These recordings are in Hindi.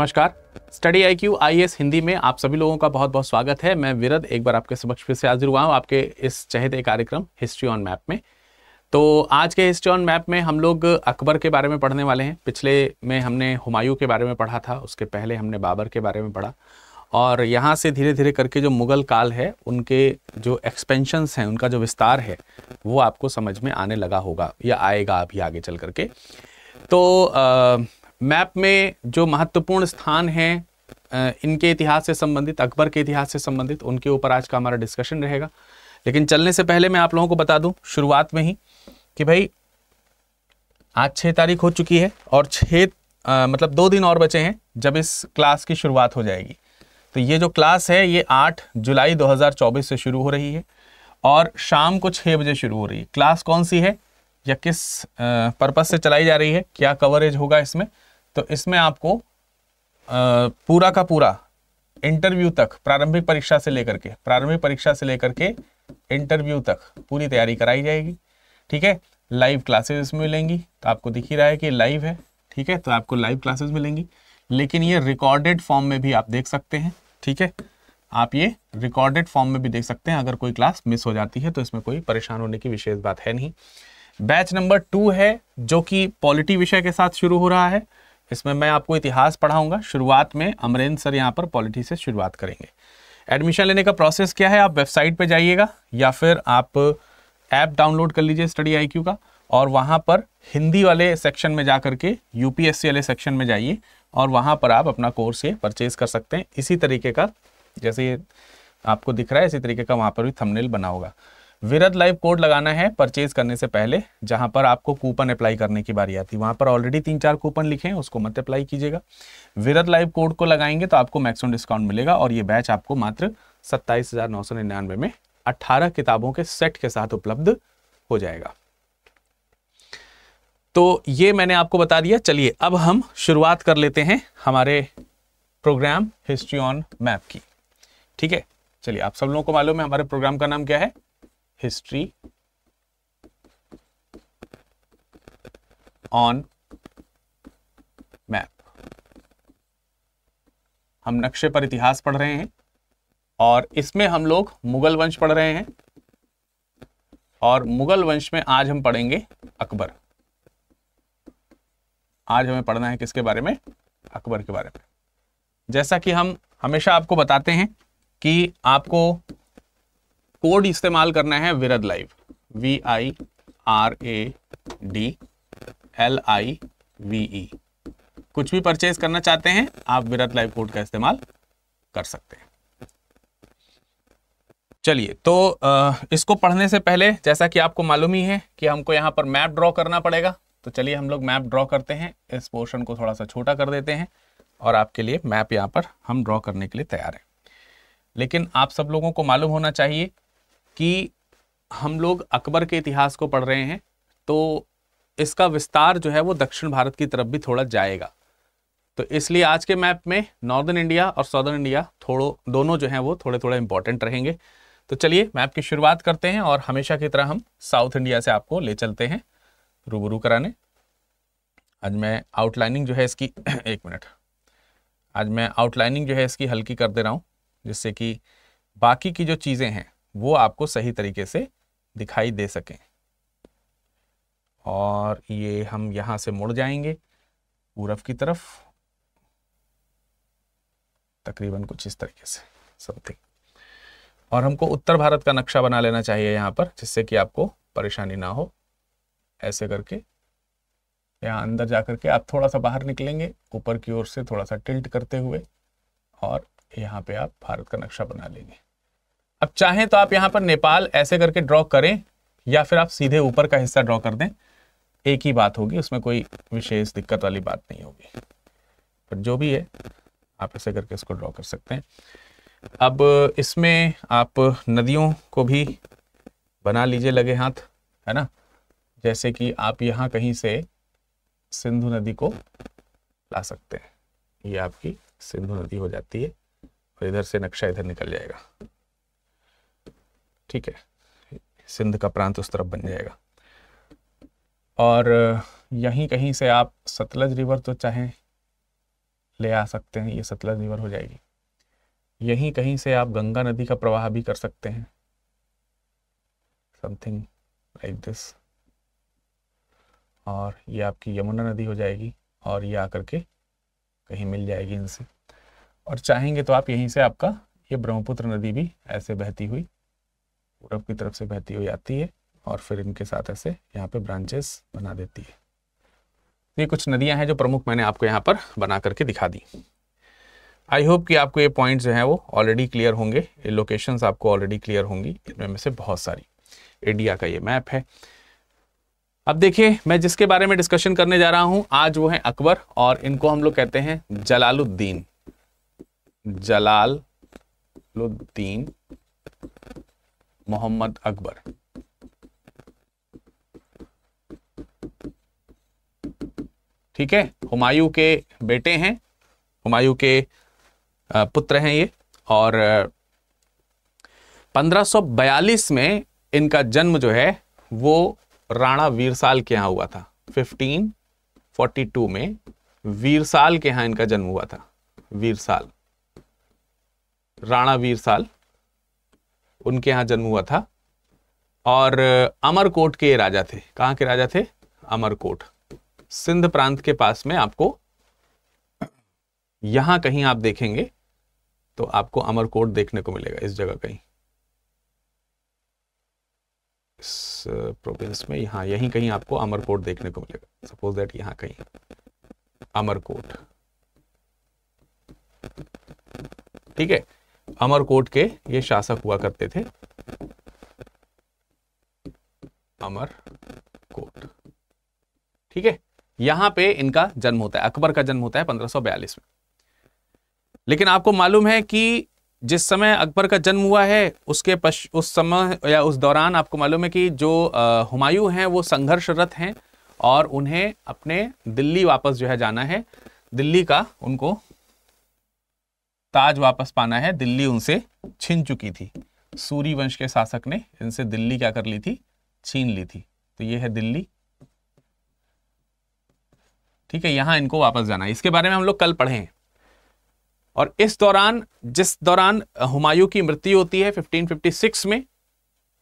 नमस्कार स्टडी आई क्यू आई एस हिंदी में आप सभी लोगों का बहुत बहुत स्वागत है मैं विरद एक बार आपके समक्ष फिर से हाजिर हुआ हूँ आपके इस चहेते कार्यक्रम हिस्ट्री ऑन मैप में तो आज के हिस्ट्री ऑन मैप में हम लोग अकबर के बारे में पढ़ने वाले हैं पिछले में हमने हुमायूं के बारे में पढ़ा था उसके पहले हमने बाबर के बारे में पढ़ा और यहाँ से धीरे धीरे करके जो मुग़ल काल है उनके जो एक्सपेंशंस हैं उनका जो विस्तार है वो आपको समझ में आने लगा होगा या आएगा अभी आगे चल करके तो मैप में जो महत्वपूर्ण स्थान हैं इनके इतिहास से संबंधित अकबर के इतिहास से संबंधित उनके ऊपर आज का हमारा डिस्कशन रहेगा लेकिन चलने से पहले मैं आप लोगों को बता दूं शुरुआत में ही कि भाई आज छः तारीख हो चुकी है और छः मतलब दो दिन और बचे हैं जब इस क्लास की शुरुआत हो जाएगी तो ये जो क्लास है ये आठ जुलाई दो से शुरू हो रही है और शाम को छः बजे शुरू हो रही है क्लास कौन सी है या किस पर्पज़ से चलाई जा रही है क्या कवरेज होगा इसमें तो इसमें आपको आ, पूरा का पूरा इंटरव्यू तक प्रारंभिक परीक्षा से लेकर के प्रारंभिक परीक्षा से लेकर के इंटरव्यू तक पूरी तैयारी कराई जाएगी ठीक है लाइव क्लासेस इसमें मिलेंगी तो आपको दिख ही रहा है कि लाइव है ठीक है तो आपको लाइव क्लासेस मिलेंगी लेकिन ये रिकॉर्डेड फॉर्म में भी आप देख सकते हैं ठीक है आप ये रिकॉर्डेड फॉर्म में भी देख सकते हैं अगर कोई क्लास मिस हो जाती है तो इसमें कोई परेशान होने की विशेष बात है नहीं बैच नंबर टू है जो कि पॉलिटी विषय के साथ शुरू हो रहा है इसमें मैं आपको इतिहास पढ़ाऊंगा शुरुआत में अमरेंद्र सर यहाँ पर पॉलिटी से शुरुआत करेंगे एडमिशन लेने का प्रोसेस क्या है आप वेबसाइट पर जाइएगा या फिर आप ऐप डाउनलोड कर लीजिए स्टडी आई का और वहाँ पर हिंदी वाले सेक्शन में जा करके यूपीएससी वाले सेक्शन में जाइए और वहाँ पर आप अपना कोर्स ये परचेज कर सकते हैं इसी तरीके का जैसे ये आपको दिख रहा है इसी तरीके का वहाँ पर भी थंबनेल बना होगा विरद लाइव कोड लगाना है परचेज करने से पहले जहां पर आपको कूपन अप्लाई करने की बारी आती है वहां पर ऑलरेडी तीन चार कूपन लिखे हैं उसको मत अप्लाई कीजिएगा विरद लाइव कोड को लगाएंगे तो आपको मैक्सिमम डिस्काउंट मिलेगा और ये बैच आपको मात्र सत्ताईस हजार नौ सौ निन्यानवे में अट्ठारह किताबों के सेट के साथ उपलब्ध हो जाएगा तो ये मैंने आपको बता दिया चलिए अब हम शुरुआत कर लेते हैं हमारे प्रोग्राम हिस्ट्री ऑन मैप की ठीक है चलिए आप सब लोगों को मालूम है हमारे प्रोग्राम का नाम क्या है history on map हम नक्शे पर इतिहास पढ़ रहे हैं और इसमें हम लोग मुगल वंश पढ़ रहे हैं और मुगल वंश में आज हम पढ़ेंगे अकबर आज हमें पढ़ना है किसके बारे में अकबर के बारे में जैसा कि हम हमेशा आपको बताते हैं कि आपको कोड इस्तेमाल करना है विरद live V I R A D L I V E कुछ भी परचेज करना चाहते हैं आप विरद लाइव कोड का इस्तेमाल कर सकते हैं चलिए तो इसको पढ़ने से पहले जैसा कि आपको मालूम ही है कि हमको यहाँ पर मैप ड्रॉ करना पड़ेगा तो चलिए हम लोग मैप ड्रॉ करते हैं इस पोर्शन को थोड़ा सा छोटा कर देते हैं और आपके लिए मैप यहाँ पर हम ड्रॉ करने के लिए तैयार हैं लेकिन आप सब लोगों को मालूम होना चाहिए कि हम लोग अकबर के इतिहास को पढ़ रहे हैं तो इसका विस्तार जो है वो दक्षिण भारत की तरफ भी थोड़ा जाएगा तो इसलिए आज के मैप में नॉर्दर्न इंडिया और सदर्न इंडिया थोड़ो दोनों जो हैं वो थोड़े थोड़े इंपॉर्टेंट रहेंगे तो चलिए मैप की शुरुआत करते हैं और हमेशा की तरह हम साउथ इंडिया से आपको ले चलते हैं रूबरू कराने आज मैं आउटलाइनिंग जो है इसकी एक मिनट आज मैं आउटलाइनिंग जो है इसकी हल्की कर दे रहा हूँ जिससे कि बाकी की जो चीज़ें हैं वो आपको सही तरीके से दिखाई दे सकें और ये हम यहां से मुड़ जाएंगे पूरब की तरफ तकरीबन कुछ इस तरीके से समथिंग और हमको उत्तर भारत का नक्शा बना लेना चाहिए यहां पर जिससे कि आपको परेशानी ना हो ऐसे करके यहाँ अंदर जा करके आप थोड़ा सा बाहर निकलेंगे ऊपर की ओर से थोड़ा सा टिल्ट करते हुए और यहाँ पे आप भारत का नक्शा बना लेंगे अब चाहें तो आप यहाँ पर नेपाल ऐसे करके ड्रॉ करें या फिर आप सीधे ऊपर का हिस्सा ड्रॉ कर दें एक ही बात होगी उसमें कोई विशेष दिक्कत वाली बात नहीं होगी पर जो भी है आप ऐसे करके इसको ड्रॉ कर सकते हैं अब इसमें आप नदियों को भी बना लीजिए लगे हाथ है ना जैसे कि आप यहाँ कहीं से सिंधु नदी को ला सकते हैं ये आपकी सिंधु नदी हो जाती है और इधर से नक्शा इधर निकल जाएगा ठीक है सिंध का प्रांत उस तरफ बन जाएगा और यहीं कहीं से आप सतलज रिवर तो चाहें ले आ सकते हैं ये सतलज रिवर हो जाएगी यहीं कहीं से आप गंगा नदी का प्रवाह भी कर सकते हैं समथिंग लाइक दिस और ये आपकी यमुना नदी हो जाएगी और ये आकर के कहीं मिल जाएगी इनसे और चाहेंगे तो आप यहीं से आपका ये ब्रह्मपुत्र नदी भी ऐसे बहती हुई पूरब की तरफ से बहती हुई आती है और फिर इनके साथ ऐसे यहाँ पे ब्रांचेस बना देती है ये कुछ नदियां हैं जो प्रमुख मैंने आपको यहाँ पर बना करके दिखा दी आई होप कि आपको ये पॉइंट्स जो है वो ऑलरेडी क्लियर होंगे ये लोकेशंस आपको ऑलरेडी क्लियर होंगी इनमें में से बहुत सारी इंडिया का ये मैप है अब देखिए मैं जिसके बारे में डिस्कशन करने जा रहा हूं आज वो है अकबर और इनको हम लोग कहते हैं जलालुद्दीन जलालुद्दीन मोहम्मद अकबर ठीक है हुमायूं के बेटे हैं हुमायूं के पुत्र हैं ये और 1542 में इनका जन्म जो है वो राणा वीरसाल के यहां हुआ था 1542 में वीरसाल के यहां इनका जन्म हुआ था वीरसाल राणा वीरसाल उनके यहाँ जन्म हुआ था और अमरकोट के राजा थे कहाँ के राजा थे अमरकोट सिंध प्रांत के पास में आपको यहां कहीं आप देखेंगे तो आपको अमरकोट देखने को मिलेगा इस जगह कहीं इस प्रोविंस में यहां यहीं कहीं आपको अमरकोट देखने को मिलेगा सपोज दैट यहां कहीं अमरकोट ठीक है अमरकोट के ये शासक हुआ करते थे अमर कोट ठीक है यहां पे इनका जन्म होता है अकबर का जन्म होता है 1542 में लेकिन आपको मालूम है कि जिस समय अकबर का जन्म हुआ है उसके पश उस समय या उस दौरान आपको मालूम है कि जो हुमायूं हैं वो संघर्षरत हैं और उन्हें अपने दिल्ली वापस जो है जाना है दिल्ली का उनको ताज वापस पाना है दिल्ली उनसे छीन चुकी थी सूरी वंश के शासक ने इनसे दिल्ली क्या कर ली थी छीन ली थी तो ये है दिल्ली ठीक है यहां इनको वापस जाना है इसके बारे में हम लोग कल पढ़े और इस दौरान जिस दौरान हुमायूं की मृत्यु होती है 1556 में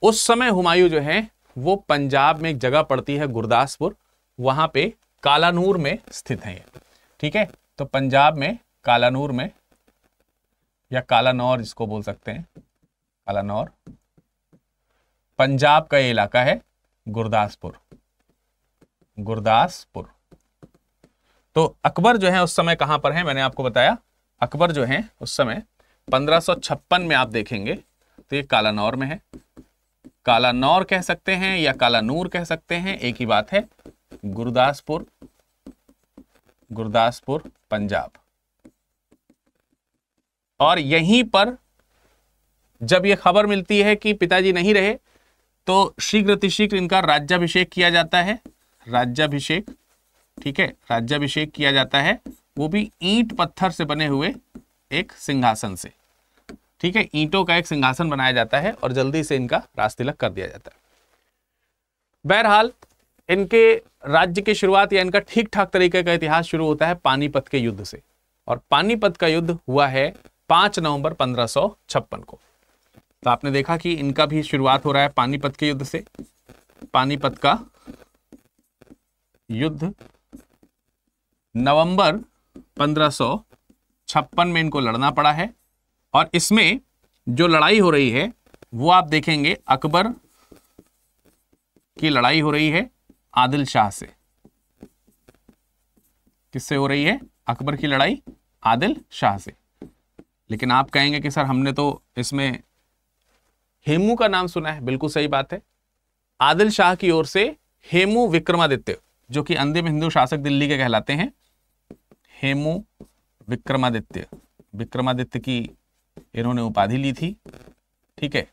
उस समय हुमायूं जो है वो पंजाब में एक जगह पड़ती है गुरदासपुर वहां पे कालानूर में स्थित है ठीक है तो पंजाब में कालानूर में या काला नौर जिसको बोल सकते हैं काला नौर पंजाब का ये इलाका है गुरदासपुर गुरदासपुर तो अकबर जो है उस समय कहां पर है मैंने आपको बताया अकबर जो है उस समय 1556 में आप देखेंगे तो ये कालानौर में है कालानौर कह सकते हैं या कालानूर कह सकते हैं एक ही बात है गुरदासपुर गुरदासपुर पंजाब और यहीं पर जब ये खबर मिलती है कि पिताजी नहीं रहे तो शीघ्र अतिशीघ्र इनका राज्याभिषेक किया जाता है राज्याभिषेक ठीक है राज्याभिषेक किया जाता है वो भी ईंट पत्थर से बने हुए एक सिंहासन से ठीक है ईंटों का एक सिंहासन बनाया जाता है और जल्दी से इनका तिलक कर दिया जाता है बहरहाल इनके राज्य की शुरुआत या इनका ठीक ठाक तरीके का इतिहास शुरू होता है पानीपत के युद्ध से और पानीपत का युद्ध हुआ है पांच नवंबर पंद्रह को तो आपने देखा कि इनका भी शुरुआत हो रहा है पानीपत के युद्ध से पानीपत का युद्ध नवंबर पंद्रह में इनको लड़ना पड़ा है और इसमें जो लड़ाई हो रही है वो आप देखेंगे अकबर की लड़ाई हो रही है आदिल शाह से किससे हो रही है अकबर की लड़ाई आदिल शाह से लेकिन आप कहेंगे कि सर हमने तो इसमें हेमू का नाम सुना है बिल्कुल सही बात है आदिल शाह की ओर से हेमू विक्रमादित्य जो कि अंतिम हिंदू शासक दिल्ली के कहलाते हैं हेमू विक्रमादित्य विक्रमादित्य की इन्होंने उपाधि ली थी ठीक है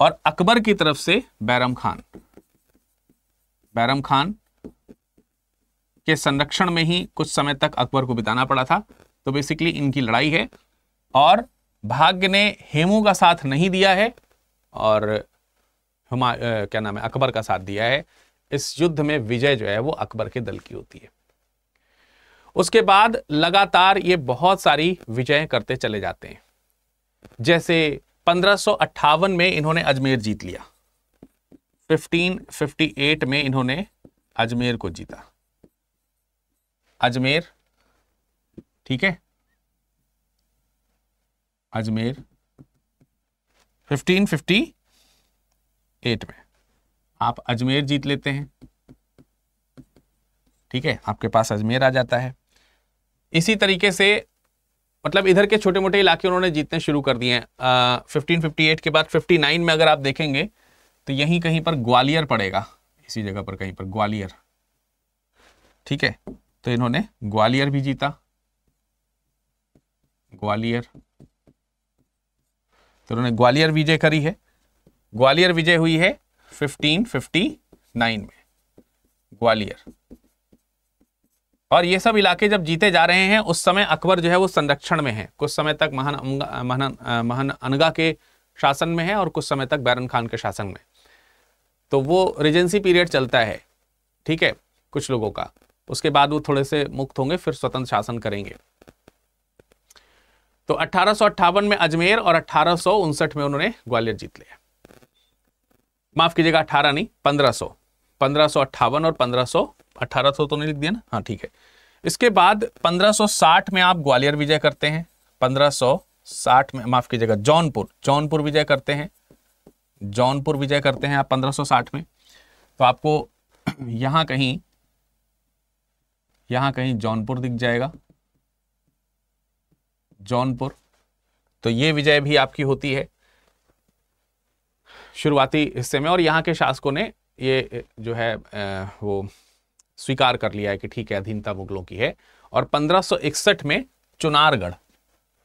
और अकबर की तरफ से बैरम खान बैरम खान के संरक्षण में ही कुछ समय तक अकबर को बिताना पड़ा था तो बेसिकली इनकी लड़ाई है और भाग्य ने हेमू का साथ नहीं दिया है और हुमा क्या नाम है अकबर का साथ दिया है इस युद्ध में विजय जो है वो अकबर के दल की होती है उसके बाद लगातार ये बहुत सारी विजय करते चले जाते हैं जैसे पंद्रह में इन्होंने अजमेर जीत लिया 1558 में इन्होंने अजमेर को जीता अजमेर ठीक है अजमेर 1558 में आप अजमेर जीत लेते हैं ठीक है आपके पास अजमेर आ जाता है इसी तरीके से मतलब इधर के छोटे मोटे इलाके उन्होंने जीतने शुरू कर दिए हैं फिफ्टीन फिफ्टी एट के बाद फिफ्टी नाइन में अगर आप देखेंगे तो यहीं कहीं पर ग्वालियर पड़ेगा इसी जगह पर कहीं पर ग्वालियर ठीक है तो इन्होंने ग्वालियर भी जीता ग्वालियर तो उन्होंने ग्वालियर विजय करी है ग्वालियर विजय हुई है 1559 में ग्वालियर और ये सब इलाके जब जीते जा रहे हैं उस समय अकबर जो है वो संरक्षण में है कुछ समय तक महान महान महान अनगा के शासन में है और कुछ समय तक बैरन खान के शासन में तो वो रिजेंसी पीरियड चलता है ठीक है कुछ लोगों का उसके बाद वो थोड़े से मुक्त होंगे फिर स्वतंत्र शासन करेंगे तो अठारह में अजमेर और अठारह में उन्होंने ग्वालियर जीत लिया माफ कीजिएगा अठारह नहीं पंद्रह सौ पंद्रह सौ अट्ठावन और पंद्रह सो अठारह सौ तो नहीं लिख दिया ना हाँ ठीक है इसके बाद 1560 में आप ग्वालियर विजय करते हैं 1560 में माफ कीजिएगा जौनपुर जौनपुर विजय करते हैं जौनपुर विजय करते हैं आप 1560 में तो आपको यहां कहीं यहां कहीं जौनपुर दिख जाएगा जौनपुर तो ये विजय भी आपकी होती है शुरुआती हिस्से में और यहाँ के शासकों ने ये जो है वो स्वीकार कर लिया है कि ठीक है अधीनता मुगलों की है और 1561 में चुनारगढ़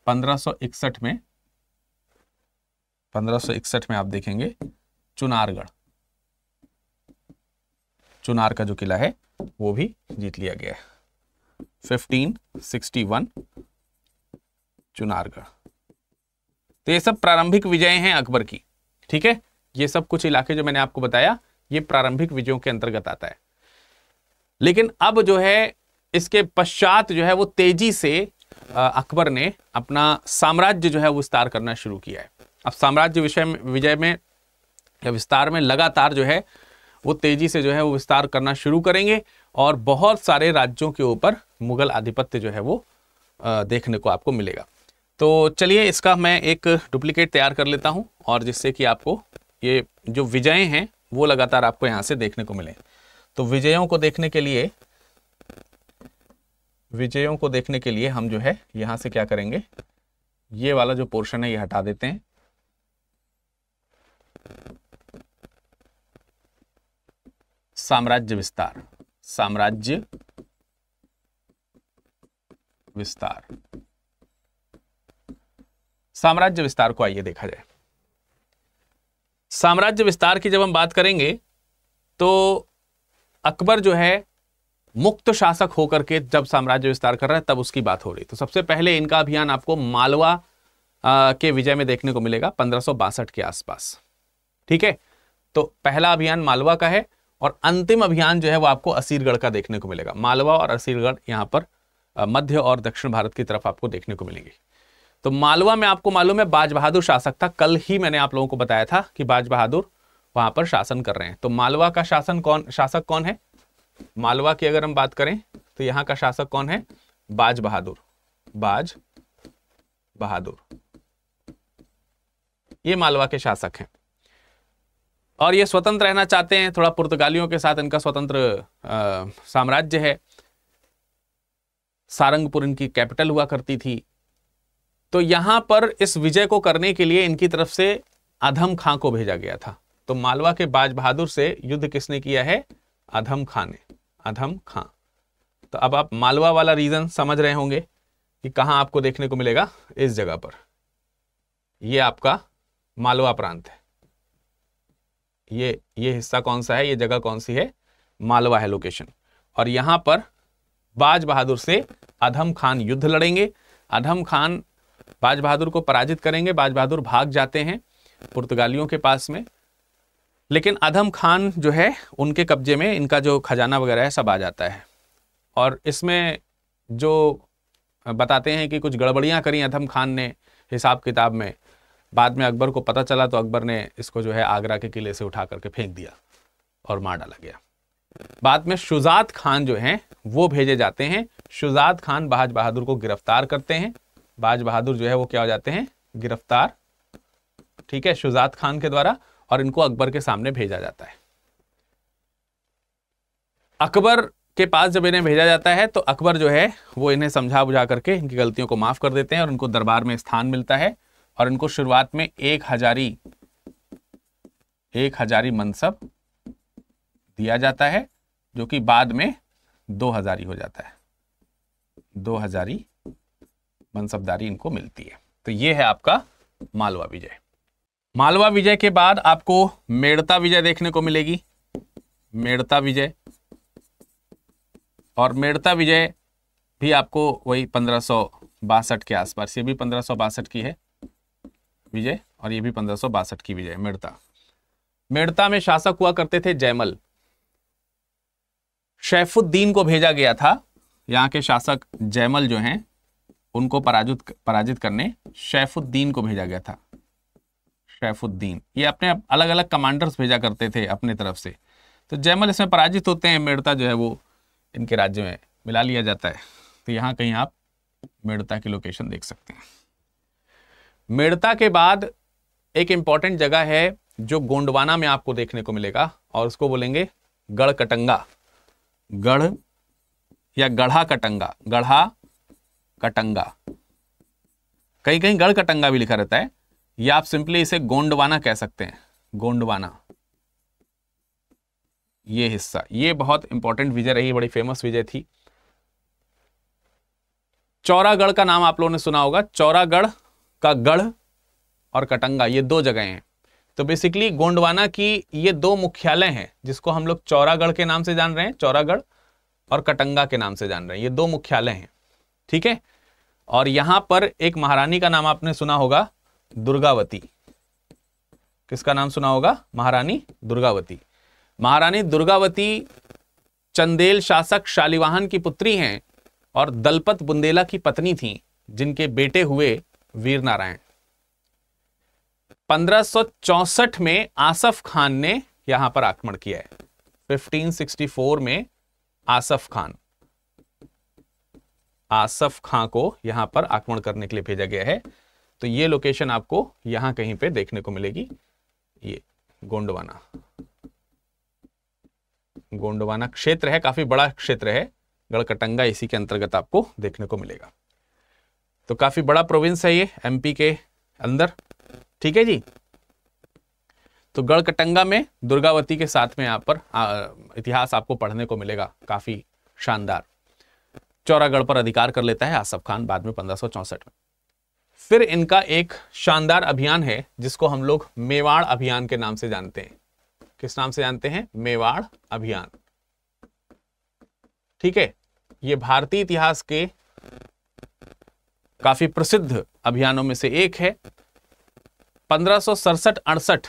1561 में 1561 में आप देखेंगे चुनारगढ़ चुनार का जो किला है वो भी जीत लिया गया है 1561 चुनारगढ़ तो ये सब प्रारंभिक विजय हैं अकबर की ठीक है ये सब कुछ इलाके जो मैंने आपको बताया ये प्रारंभिक विजयों के अंतर्गत आता है लेकिन अब जो है इसके पश्चात जो है वो तेजी से अकबर ने अपना साम्राज्य जो है विस्तार करना शुरू किया है अब साम्राज्य विषय में विजय में या विस्तार में लगातार जो है वो तेजी से जो है वो विस्तार करना शुरू करेंगे और बहुत सारे राज्यों के ऊपर मुगल आधिपत्य जो है वो देखने को आपको मिलेगा तो चलिए इसका मैं एक डुप्लीकेट तैयार कर लेता हूँ और जिससे कि आपको ये जो विजय हैं वो लगातार आपको यहाँ से देखने को मिले तो विजयों को देखने के लिए विजयों को देखने के लिए हम जो है यहाँ से क्या करेंगे ये वाला जो पोर्शन है ये हटा देते हैं साम्राज्य विस्तार साम्राज्य विस्तार साम्राज्य विस्तार को आइए देखा जाए साम्राज्य विस्तार की जब हम बात करेंगे तो अकबर जो है मुक्त शासक होकर के जब साम्राज्य विस्तार कर रहा है तब उसकी बात हो रही तो सबसे पहले इनका अभियान आपको मालवा आ, के विजय में देखने को मिलेगा पंद्रह के आसपास ठीक है तो पहला अभियान मालवा का है और अंतिम अभियान जो है वो आपको असीरगढ़ का देखने को मिलेगा मालवा और असीरगढ़ यहां पर मध्य और दक्षिण भारत की तरफ आपको देखने को मिलेंगे तो मालवा में आपको मालूम है बाज बहादुर शासक था कल ही मैंने आप लोगों को बताया था कि बाज बहादुर वहां पर शासन कर रहे हैं तो मालवा का शासन कौन शासक कौन है मालवा की अगर हम बात करें तो यहां का शासक कौन है बाज बहादुर बाज बहादुर ये मालवा के शासक हैं और ये स्वतंत्र रहना चाहते हैं थोड़ा पुर्तगालियों के साथ इनका स्वतंत्र साम्राज्य है सारंगपुर इनकी कैपिटल हुआ करती थी तो यहां पर इस विजय को करने के लिए इनकी तरफ से अधम खां को भेजा गया था तो मालवा के बाज बहादुर से युद्ध किसने किया है अधम खां ने अधम खां तो अब आप मालवा वाला रीजन समझ रहे होंगे कि कहां आपको देखने को मिलेगा इस जगह पर यह आपका मालवा प्रांत है ये ये हिस्सा कौन सा है ये जगह कौन सी है मालवा है लोकेशन और यहां पर बाज बहादुर से अधम खान युद्ध लड़ेंगे अधम खान बाज बहादुर को पराजित करेंगे बाज बहादुर भाग जाते हैं पुर्तगालियों के पास में लेकिन अधम खान जो है उनके कब्जे में इनका जो खजाना वगैरह है सब आ जाता है और इसमें जो बताते हैं कि कुछ गड़बड़ियां करी अधम खान ने हिसाब किताब में बाद में अकबर को पता चला तो अकबर ने इसको जो है आगरा के किले से उठा करके फेंक दिया और मार डाला गया बाद में शुजात खान जो हैं वो भेजे जाते हैं शुजात खान बहाज बहादुर को गिरफ्तार करते हैं बाज बहादुर जो है वो क्या हो जाते हैं गिरफ्तार ठीक है शुजात खान के द्वारा और इनको अकबर के सामने भेजा जाता है अकबर के पास जब इन्हें भेजा जाता है तो अकबर जो है वो इन्हें समझा बुझा करके इनकी गलतियों को माफ कर देते हैं और इनको दरबार में स्थान मिलता है और इनको शुरुआत में एक हजारी एक हजारी मनसब दिया जाता है जो कि बाद में दो हजारी हो जाता है दो हजारी मनसबदारी इनको मिलती है तो ये है आपका मालवा विजय मालवा विजय के बाद आपको मेड़ता विजय देखने को मिलेगी मेड़ता विजय और मेड़ता विजय भी आपको वही पंद्रह बासठ के आसपास ये भी पंद्रह बासठ की है विजय और ये भी पंद्रह बासठ की विजय मेड़ता मेड़ता में शासक हुआ करते थे जयमल शैफुद्दीन को भेजा गया था यहाँ के शासक जयमल जो हैं उनको पराजित पराजित करने शैफुद्दीन को भेजा गया था शैफुद्दीन ये अपने अलग अलग कमांडर्स भेजा करते थे अपने तरफ से तो जयमल इसमें पराजित होते हैं मेड़ता जो है वो इनके राज्य में मिला लिया जाता है तो यहाँ कहीं आप मेड़ता की लोकेशन देख सकते हैं मेड़ता के बाद एक इम्पॉर्टेंट जगह है जो गोंडवाना में आपको देखने को मिलेगा और उसको बोलेंगे गढ़ कटंगा गढ़ या गढ़ा कटंगा गढ़ा कटंगा कहीं कहीं गढ़ कटंगा भी लिखा रहता है या आप सिंपली इसे गोंडवाना कह सकते हैं गोंडवाना ये हिस्सा ये बहुत इंपॉर्टेंट विजय रही बड़ी फेमस विजय थी चौरागढ़ का नाम आप लोगों ने सुना होगा चौरागढ़ का गढ़ और कटंगा ये दो जगह हैं तो बेसिकली गोंडवाना की ये दो मुख्यालय हैं जिसको हम लोग चौरागढ़ के नाम से जान रहे हैं चौरागढ़ और कटंगा के नाम से जान रहे हैं ये दो मुख्यालय हैं ठीक है और यहां पर एक महारानी का नाम आपने सुना होगा दुर्गावती किसका नाम सुना होगा महारानी दुर्गावती महारानी दुर्गावती चंदेल शासक शालिवाहन की पुत्री हैं और दलपत बुंदेला की पत्नी थीं जिनके बेटे हुए वीर नारायण पंद्रह में आसफ खान ने यहां पर आक्रमण किया है 1564 में आसफ खान आसफ खां को यहां पर आक्रमण करने के लिए भेजा गया है तो ये लोकेशन आपको यहां कहीं पे देखने को मिलेगी ये गोंडवाना गोंडवाना क्षेत्र है काफी बड़ा क्षेत्र है गढ़कटंगा इसी के अंतर्गत आपको देखने को मिलेगा तो काफी बड़ा प्रोविंस है ये एमपी के अंदर ठीक है जी तो गढ़कटंगा में दुर्गावती के साथ में यहां पर इतिहास आपको पढ़ने को मिलेगा काफी शानदार चौरागढ़ पर अधिकार कर लेता है आसफ खान बाद में पंद्रह में फिर इनका एक शानदार अभियान है जिसको हम लोग मेवाड़ अभियान के नाम से जानते हैं किस नाम से जानते हैं मेवाड़ अभियान ठीक है ये भारतीय इतिहास के काफी प्रसिद्ध अभियानों में से एक है पंद्रह अड़सठ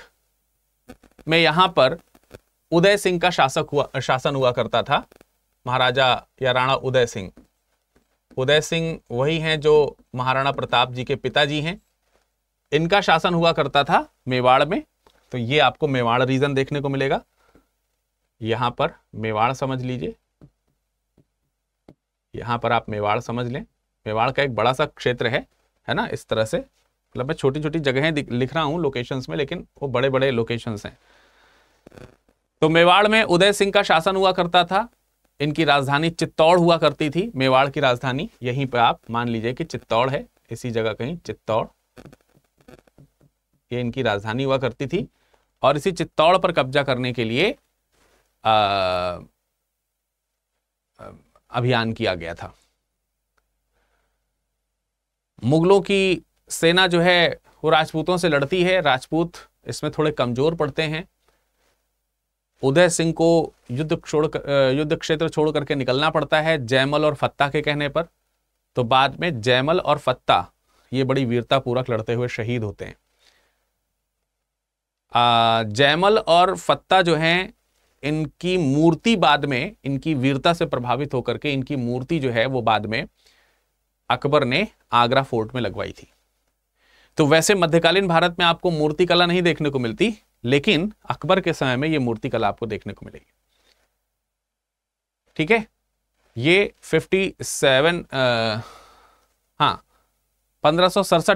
में यहां पर उदय सिंह का शासक हुआ शासन हुआ करता था महाराजा या राणा उदय सिंह उदय सिंह वही हैं जो महाराणा प्रताप जी के पिताजी हैं इनका शासन हुआ करता था मेवाड़ में तो ये आपको मेवाड़ रीजन देखने को मिलेगा यहां पर मेवाड़ समझ लीजिए यहां पर आप मेवाड़ समझ लें मेवाड़ का एक बड़ा सा क्षेत्र है है ना इस तरह से मतलब मैं छोटी छोटी जगहें लिख रहा हूं लोकेशंस में लेकिन वो बड़े बड़े लोकेशंस हैं तो मेवाड़ में उदय सिंह का शासन हुआ करता था इनकी राजधानी चित्तौड़ हुआ करती थी मेवाड़ की राजधानी यहीं पर आप मान लीजिए कि चित्तौड़ है इसी जगह कहीं चित्तौड़ ये इनकी राजधानी हुआ करती थी और इसी चित्तौड़ पर कब्जा करने के लिए आ, अभियान किया गया था मुगलों की सेना जो है वो राजपूतों से लड़ती है राजपूत इसमें थोड़े कमजोर पड़ते हैं उदय सिंह को युद्ध छोड़ युद्ध क्षेत्र छोड़ करके निकलना पड़ता है जयमल और फत्ता के कहने पर तो बाद में जयमल और फत्ता ये बड़ी वीरता पूर्वक लड़ते हुए शहीद होते हैं जयमल और फत्ता जो हैं इनकी मूर्ति बाद में इनकी वीरता से प्रभावित होकर के इनकी मूर्ति जो है वो बाद में अकबर ने आगरा फोर्ट में लगवाई थी तो वैसे मध्यकालीन भारत में आपको मूर्ति कला नहीं देखने को मिलती लेकिन अकबर के समय में ये कला आपको देखने को मिलेगी ठीक है ये 57 सेवन हाँ पंद्रह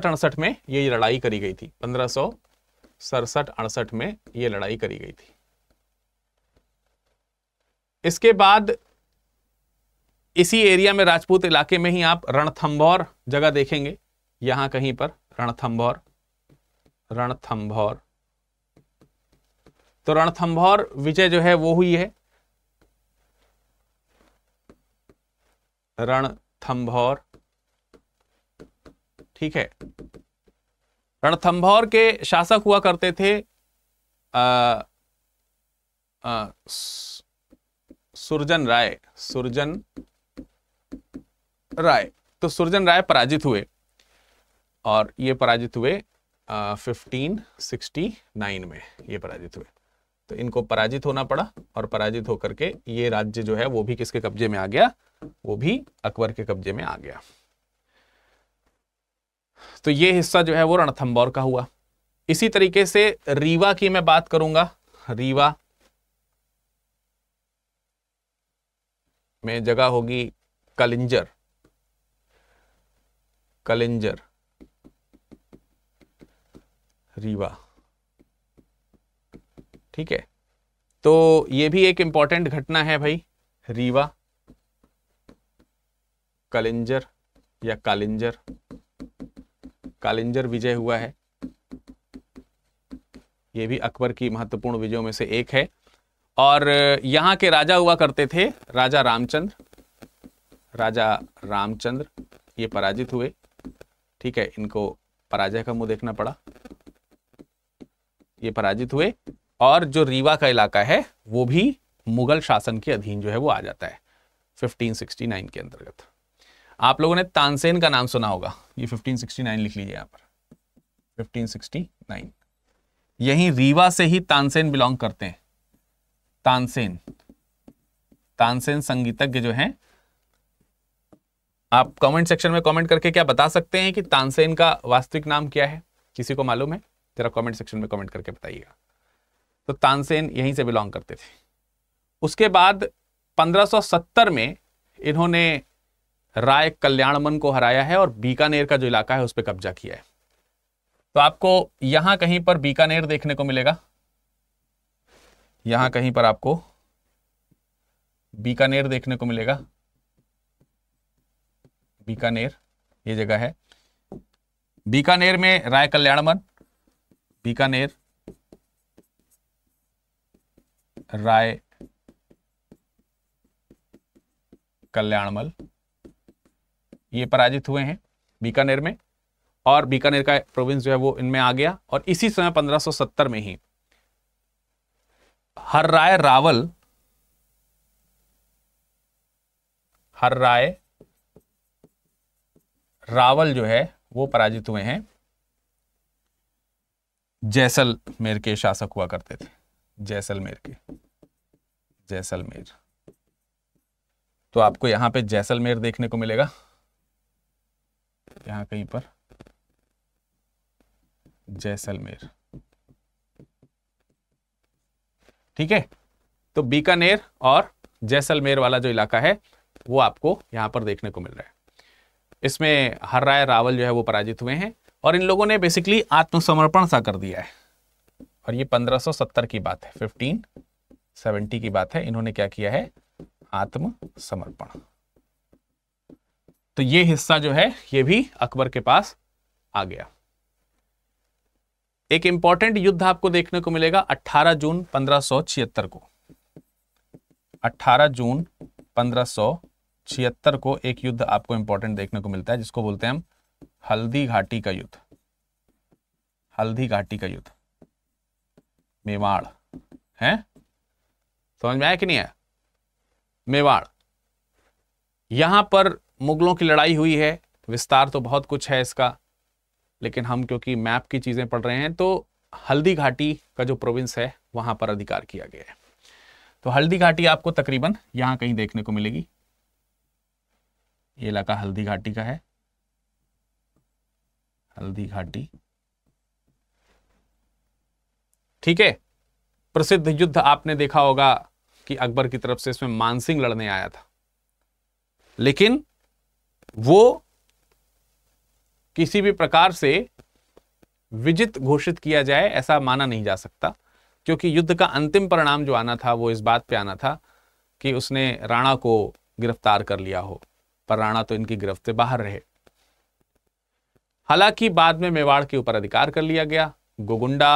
अड़सठ में ये लड़ाई करी गई थी पंद्रह सड़सठ अड़सठ में ये लड़ाई करी गई थी इसके बाद इसी एरिया में राजपूत इलाके में ही आप रणथंभौर जगह देखेंगे यहां कहीं पर रणथंभौर रणथंभौर तो रणथंभौर विजय जो है वो हुई है रणथंभौर ठीक है रणथंभौर के शासक हुआ करते थे सुरजन राय सुरजन राय तो सुरजन राय पराजित हुए और ये पराजित हुए फिफ्टीन सिक्सटी नाइन में ये पराजित हुए तो इनको पराजित होना पड़ा और पराजित होकर के ये राज्य जो है वो भी किसके कब्जे में आ गया वो भी अकबर के कब्जे में आ गया तो ये हिस्सा जो है वो रणथंबौर का हुआ इसी तरीके से रीवा की मैं बात करूंगा रीवा में जगह होगी कलिंजर कलिंजर रीवा ठीक है तो ये भी एक इंपॉर्टेंट घटना है भाई रीवा कलिंजर या कालिंजर कालिंजर विजय हुआ है ये भी अकबर की महत्वपूर्ण विजयों में से एक है और यहां के राजा हुआ करते थे राजा रामचंद्र राजा रामचंद्र ये पराजित हुए ठीक है इनको पराजय का मुंह देखना पड़ा ये पराजित हुए और जो रीवा का इलाका है वो भी मुगल शासन के अधीन जो है वो आ जाता है 1569 के अंतर्गत आप लोगों ने तानसेन का नाम सुना होगा ये 1569 लिख लीजिए यहाँ पर 1569 यही रीवा से ही तानसेन बिलोंग करते हैं तानसेन तानसेन संगीतज्ञ जो हैं आप कमेंट सेक्शन में कमेंट करके क्या बता सकते हैं कि तानसेन का वास्तविक नाम क्या है किसी को मालूम है जरा कमेंट सेक्शन में कमेंट करके बताइएगा तो तानसेन यहीं से बिलोंग करते थे उसके बाद 1570 में इन्होंने राय कल्याणमन को हराया है और बीकानेर का जो इलाका है उस पर कब्जा किया है तो आपको यहां कहीं पर बीकानेर देखने को मिलेगा यहां कहीं पर आपको बीकानेर देखने को मिलेगा बीकानेर ये जगह है बीकानेर में राय कल्याणमन बीकानेर राय कल्याणमल ये पराजित हुए हैं बीकानेर में और बीकानेर का प्रोविंस जो है वो इनमें आ गया और इसी समय 1570 में ही हर राय रावल हर राय रावल जो है वो पराजित हुए हैं जैसलमेर के शासक हुआ करते थे जैसलमेर की जैसलमेर तो आपको यहां पे जैसलमेर देखने को मिलेगा यहां कहीं पर जैसलमेर ठीक है तो बीकानेर और जैसलमेर वाला जो इलाका है वो आपको यहां पर देखने को मिल रहा है इसमें हर राय रावल जो है वो पराजित हुए हैं और इन लोगों ने बेसिकली आत्मसमर्पण सा कर दिया है और ये 1570 की बात है 1570 की बात है इन्होंने क्या किया है आत्मसमर्पण तो ये हिस्सा जो है ये भी अकबर के पास आ गया एक इंपॉर्टेंट युद्ध आपको देखने को मिलेगा 18 जून 1576 को 18 जून 1576 को एक युद्ध आपको इंपॉर्टेंट देखने को मिलता है जिसको बोलते हैं हम हल्दी घाटी का युद्ध हल्दी घाटी का युद्ध मेवाड़ है समझ में आया कि नहीं आया मेवाड़ यहां पर मुगलों की लड़ाई हुई है विस्तार तो बहुत कुछ है इसका लेकिन हम क्योंकि मैप की चीजें पढ़ रहे हैं तो हल्दी घाटी का जो प्रोविंस है वहां पर अधिकार किया गया है तो हल्दी घाटी आपको तकरीबन यहां कहीं देखने को मिलेगी ये इलाका हल्दी घाटी का है हल्दी घाटी ठीक है प्रसिद्ध युद्ध आपने देखा होगा कि अकबर की तरफ से इसमें मानसिंह लड़ने आया था लेकिन वो किसी भी प्रकार से विजित घोषित किया जाए ऐसा माना नहीं जा सकता क्योंकि युद्ध का अंतिम परिणाम जो आना था वो इस बात पे आना था कि उसने राणा को गिरफ्तार कर लिया हो पर राणा तो इनकी गिरफ्त से बाहर रहे हालांकि बाद में मेवाड़ के ऊपर अधिकार कर लिया गया गोगुंडा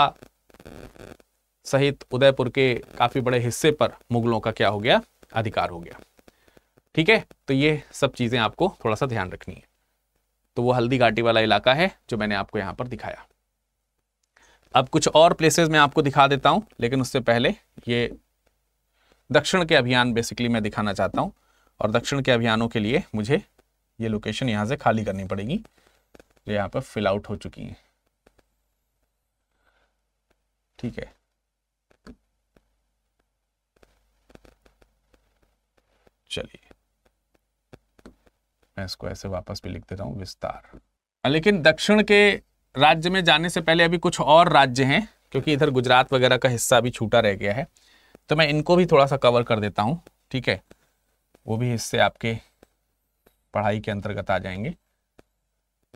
सहित उदयपुर के काफी बड़े हिस्से पर मुगलों का क्या हो गया अधिकार हो गया ठीक है तो ये सब चीजें आपको थोड़ा सा ध्यान रखनी है तो वो हल्दी घाटी वाला इलाका है जो मैंने आपको यहां पर दिखाया अब कुछ और प्लेसेस मैं आपको दिखा देता हूं लेकिन उससे पहले ये दक्षिण के अभियान बेसिकली मैं दिखाना चाहता हूं और दक्षिण के अभियानों के लिए मुझे ये लोकेशन यहाँ से खाली करनी पड़ेगी जो यहाँ पर फिल आउट हो चुकी है ठीक है चलिए मैं इसको ऐसे वापस भी लिख देता हूं विस्तार हाँ, लेकिन दक्षिण के राज्य में जाने से पहले अभी कुछ और राज्य हैं क्योंकि इधर गुजरात वगैरह का हिस्सा भी छूटा रह गया है तो मैं इनको भी थोड़ा सा कवर कर देता हूं ठीक है वो भी हिस्से आपके पढ़ाई के अंतर्गत आ जाएंगे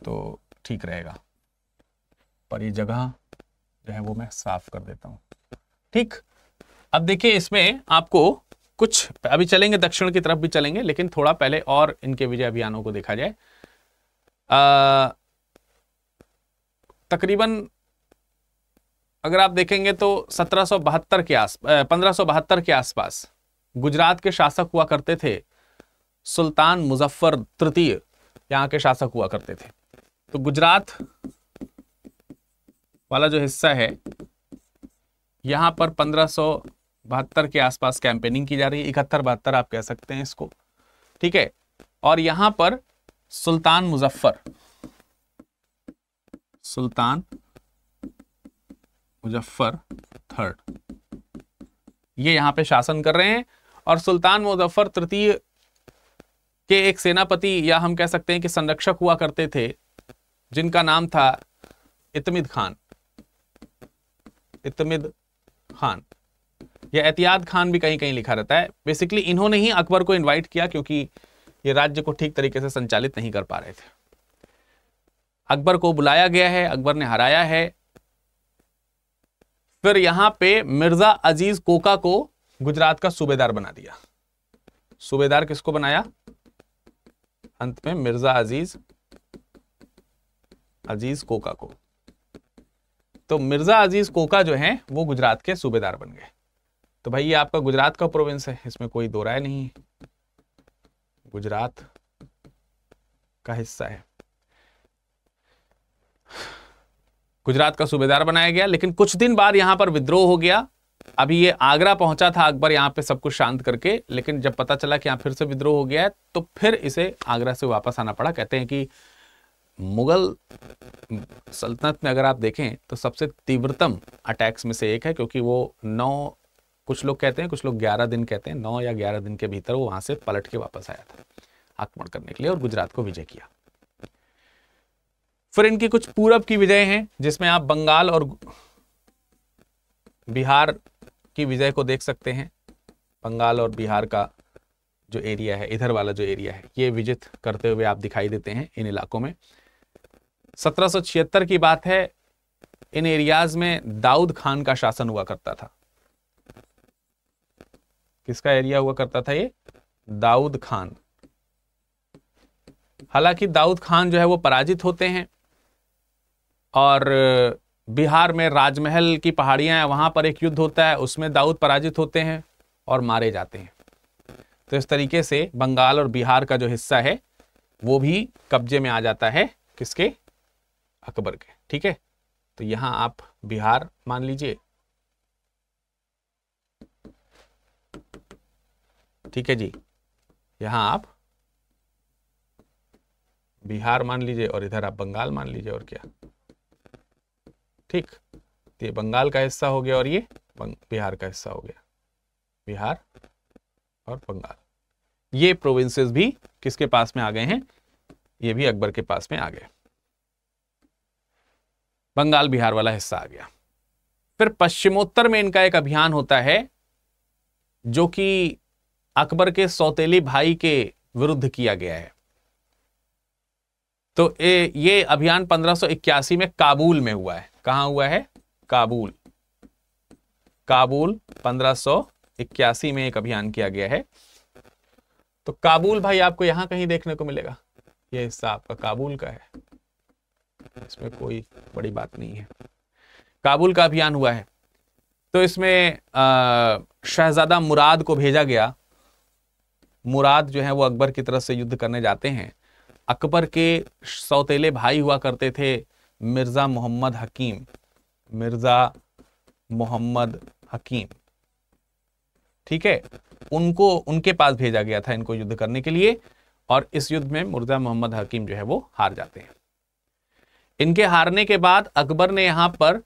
तो ठीक रहेगा पर ये जगह जो है वो मैं साफ कर देता हूँ ठीक अब देखिए इसमें आपको कुछ अभी चलेंगे दक्षिण की तरफ भी चलेंगे लेकिन थोड़ा पहले और इनके विजय अभियानों को देखा जाए तकरीबन अगर आप देखेंगे तो सत्रह के आस पंद्रह के आसपास गुजरात के शासक हुआ करते थे सुल्तान मुजफ्फर तृतीय यहाँ के शासक हुआ करते थे तो गुजरात वाला जो हिस्सा है यहाँ पर पंद्रह के आसपास कैंपेनिंग की जा रही है इकहत्तर बहत्तर आप कह सकते हैं इसको ठीक है और यहाँ पर सुल्तान मुजफ्फर सुल्तान मुजफ्फर थर्ड ये यहाँ पे शासन कर रहे हैं और सुल्तान मुजफ्फर तृतीय के एक सेनापति या हम कह सकते हैं कि संरक्षक हुआ करते थे जिनका नाम था इतमिद खान इतमिद खान या एहतियात खान भी कहीं कहीं लिखा रहता है बेसिकली इन्होंने ही अकबर को इन्वाइट किया क्योंकि ये राज्य को ठीक तरीके से संचालित नहीं कर पा रहे थे अकबर को बुलाया गया है अकबर ने हराया है फिर यहां पे मिर्जा अजीज कोका को गुजरात का सूबेदार बना दिया सूबेदार किसको बनाया अंत में मिर्जा अजीज अजीज कोका को तो मिर्ज़ा अजीज़ कोका जो हैं वो गुजरात के सूबेदार बन गए तो भाई ये आपका गुजरात का प्रोविंस है इसमें कोई दो राय नहीं गुजरात का हिस्सा है गुजरात का सूबेदार बनाया गया लेकिन कुछ दिन बाद यहां पर विद्रोह हो गया अभी ये आगरा पहुंचा था अकबर यहां पे सब कुछ शांत करके लेकिन जब पता चला कि यहां फिर से विद्रोह हो गया है तो फिर इसे आगरा से वापस आना पड़ा कहते हैं कि मुगल सल्तनत में अगर आप देखें तो सबसे तीव्रतम अटैक्स में से एक है क्योंकि वो नौ कुछ लोग कहते हैं कुछ लोग ग्यारह दिन कहते हैं नौ या ग्यारह दिन के भीतर वो वहां से पलट के वापस आया था आक्रमण करने के लिए और गुजरात को विजय किया फिर इनकी कुछ पूरब की विजय हैं जिसमें आप बंगाल और बिहार की विजय को देख सकते हैं बंगाल और बिहार का जो एरिया है इधर वाला जो एरिया है ये विजित करते हुए आप दिखाई देते हैं इन इलाकों में सत्रह की बात है इन एरियाज में दाऊद खान का शासन हुआ करता था किसका एरिया हुआ करता था ये दाऊद खान हालांकि दाऊद खान जो है वो पराजित होते हैं और बिहार में राजमहल की पहाड़ियां हैं वहां पर एक युद्ध होता है उसमें दाऊद पराजित होते हैं और मारे जाते हैं तो इस तरीके से बंगाल और बिहार का जो हिस्सा है वो भी कब्जे में आ जाता है किसके अकबर के ठीक है तो यहां आप बिहार मान लीजिए ठीक है जी यहां आप बिहार मान लीजिए और इधर आप बंगाल मान लीजिए और क्या ठीक तो ये बंगाल का हिस्सा हो गया और ये बिहार का हिस्सा हो गया बिहार और बंगाल ये प्रोविंसेस भी किसके पास में आ गए हैं ये भी अकबर के पास में आ गए बंगाल बिहार वाला हिस्सा आ गया फिर पश्चिमोत्तर में इनका एक अभियान होता है जो कि अकबर के सौतेली भाई के विरुद्ध किया गया है तो ए, ये अभियान 1581 में काबुल में हुआ है कहां हुआ है काबुल काबुल 1581 में एक अभियान किया गया है तो काबुल भाई आपको यहां कहीं देखने को मिलेगा ये हिस्सा आपका काबुल का है इसमें कोई बड़ी बात नहीं है काबुल का अभियान हुआ है तो इसमें शहजादा मुराद को भेजा गया मुराद जो है वो अकबर की तरफ से युद्ध करने जाते हैं अकबर के सौतेले भाई हुआ करते थे मिर्ज़ा मोहम्मद हकीम मिर्ज़ा मोहम्मद हकीम ठीक है उनको उनके पास भेजा गया था इनको युद्ध करने के लिए और इस युद्ध में मिर्ज़ा मोहम्मद हकीम जो है वो हार जाते हैं इनके हारने के बाद अकबर ने यहां पर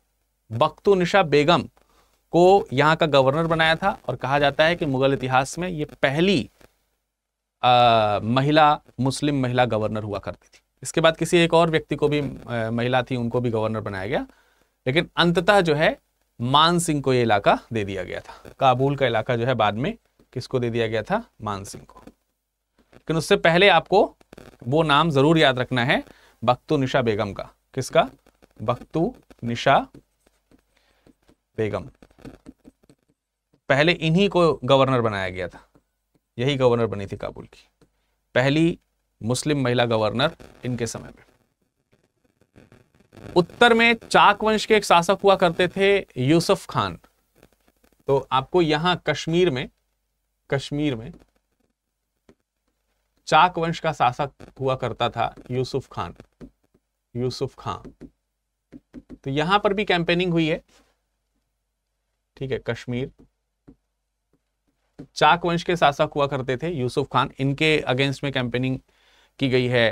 बख्तुनिशा बेगम को यहाँ का गवर्नर बनाया था और कहा जाता है कि मुगल इतिहास में ये पहली आ, महिला मुस्लिम महिला गवर्नर हुआ करती थी इसके बाद किसी एक और व्यक्ति को भी आ, महिला थी उनको भी गवर्नर बनाया गया लेकिन अंततः जो है मान सिंह को ये इलाका दे दिया गया था काबुल का इलाका जो है बाद में किसको दे दिया गया था मान सिंह को लेकिन उससे पहले आपको वो नाम जरूर याद रखना है बख्तुनिशा बेगम का किसका बख्तू निशा बेगम पहले इन्हीं को गवर्नर बनाया गया था यही गवर्नर बनी थी काबुल की पहली मुस्लिम महिला गवर्नर इनके समय में उत्तर में चाक वंश के एक शासक हुआ करते थे यूसुफ खान तो आपको यहां कश्मीर में कश्मीर में चाक वंश का शासक हुआ करता था यूसुफ खान यूसुफ खान तो यहां पर भी कैंपेनिंग हुई है ठीक है कश्मीर चाक वंश के शासक हुआ करते थे यूसुफ खान इनके अगेंस्ट में कैंपेनिंग की गई है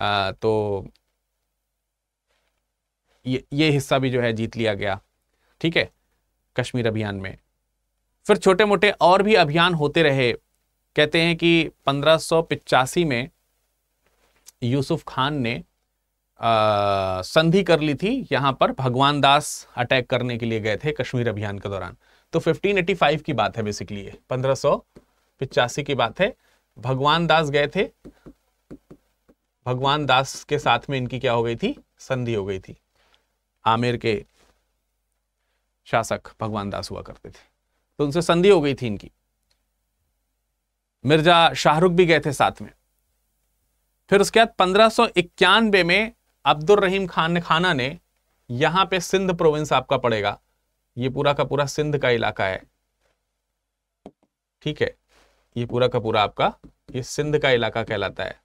आ, तो ये ये हिस्सा भी जो है जीत लिया गया ठीक है कश्मीर अभियान में फिर छोटे मोटे और भी अभियान होते रहे कहते हैं कि पंद्रह में यूसुफ खान ने संधि कर ली थी यहां पर भगवान दास अटैक करने के लिए गए थे कश्मीर अभियान के दौरान तो 1585 की बात है बेसिकली ये पंद्रह की बात है भगवान दास गए थे भगवान दास के साथ में इनकी क्या हो गई थी संधि हो गई थी आमिर के शासक भगवान दास हुआ करते थे तो उनसे संधि हो गई थी इनकी मिर्जा शाहरुख भी गए थे साथ में फिर उसके बाद पंद्रह में अब्दुल रहीम खान खाना ने यहां पे सिंध प्रोविंस आपका पड़ेगा ये पूरा का पूरा सिंध का इलाका है ठीक है ये पूरा का पूरा आपका ये सिंध का इलाका कहलाता है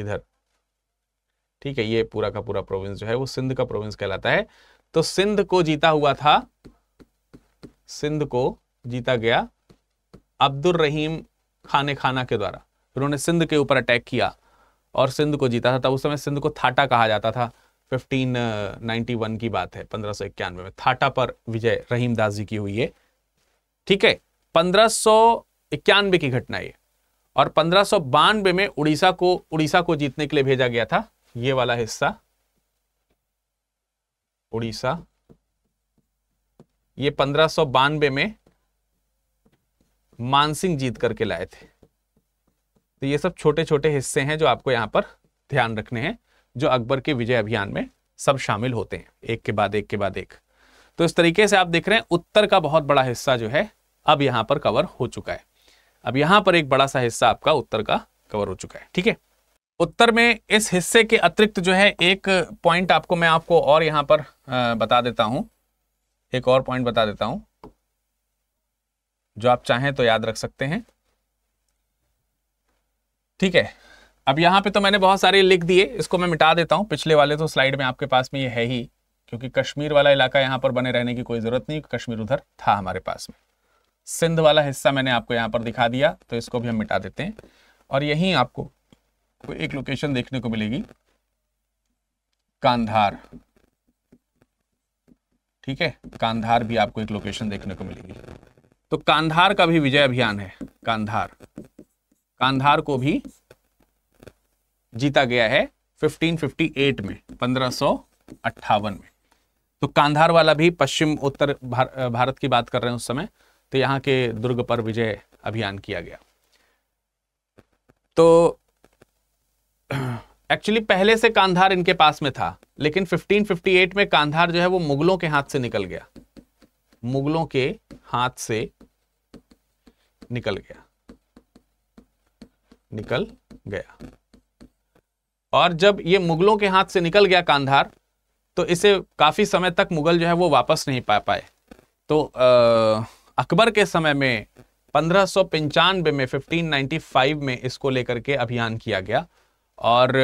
इधर ठीक है ये पूरा का पूरा प्रोविंस जो है वो सिंध का प्रोविंस कहलाता है तो सिंध को जीता हुआ था सिंध को जीता गया अब्दुल रहीम खाने खाना के द्वारा उन्होंने सिंध के ऊपर अटैक किया और सिंध को जीता था तब उस समय सिंध को थाटा कहा जाता था 1591 की बात है पंद्रह में थाटा पर विजय रहीम दास जी की हुई है ठीक है पंद्रह की घटना ये और पंद्रह में उड़ीसा को उड़ीसा को जीतने के लिए भेजा गया था ये वाला हिस्सा उड़ीसा ये पंद्रह में मानसिंह जीत करके लाए थे तो ये सब छोटे छोटे हिस्से हैं जो आपको यहाँ पर ध्यान रखने हैं जो अकबर के विजय अभियान में सब शामिल होते हैं एक के बाद एक के बाद एक तो इस तरीके से आप देख रहे हैं उत्तर का बहुत बड़ा हिस्सा जो है अब यहाँ पर कवर हो चुका है अब यहाँ पर एक बड़ा सा हिस्सा आपका उत्तर का कवर हो चुका है ठीक है उत्तर में इस हिस्से के अतिरिक्त जो है एक पॉइंट आपको मैं आपको और यहाँ पर बता देता हूँ एक और पॉइंट बता देता हूँ जो आप चाहें तो याद रख सकते हैं ठीक है अब यहाँ पे तो मैंने बहुत सारे लिख दिए इसको मैं मिटा देता हूँ पिछले वाले तो स्लाइड में आपके पास में ये है ही क्योंकि कश्मीर वाला इलाका यहाँ पर बने रहने की कोई ज़रूरत नहीं कश्मीर उधर था हमारे पास में सिंध वाला हिस्सा मैंने आपको यहाँ पर दिखा दिया तो इसको भी हम मिटा देते हैं और यहीं आपको एक लोकेशन देखने को मिलेगी कांधार ठीक है कांधार भी आपको एक लोकेशन देखने को मिलेगी तो कांधार का भी विजय अभियान है कांधार कांधार को भी जीता गया है 1558 में पंद्रह में तो कांधार वाला भी पश्चिम उत्तर भार, भारत की बात कर रहे हैं उस समय तो यहाँ के दुर्ग पर विजय अभियान किया गया तो एक्चुअली पहले से कांधार इनके पास में था लेकिन 1558 में कांधार जो है वो मुगलों के हाथ से निकल गया मुगलों के हाथ से निकल गया निकल गया और जब ये मुगलों के हाथ से निकल गया कांधार तो इसे काफ़ी समय तक मुगल जो है वो वापस नहीं पा पाए तो आ, अकबर के समय में पंद्रह सौ में 1595 में इसको लेकर के अभियान किया गया और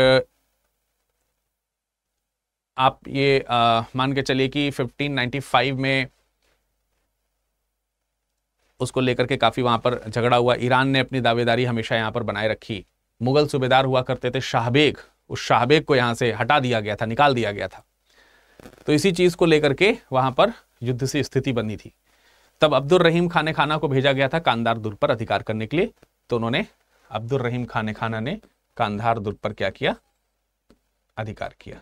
आप ये आ, मान के चलिए कि 1595 में उसको लेकर के काफ़ी वहां पर झगड़ा हुआ ईरान ने अपनी दावेदारी हमेशा यहाँ पर बनाए रखी मुगल सूबेदार हुआ करते थे शाहबेग उस शाहबेग को यहाँ से हटा दिया गया था निकाल दिया गया था तो इसी चीज़ को लेकर के वहां पर युद्ध से स्थिति बनी थी तब अब्दुल रहीम खाने खाना को भेजा गया था कांदार दुर्ग पर अधिकार करने के लिए तो उन्होंने अब्दुल रहीम खाने खाना ने कांधार दुर्ग पर क्या किया अधिकार किया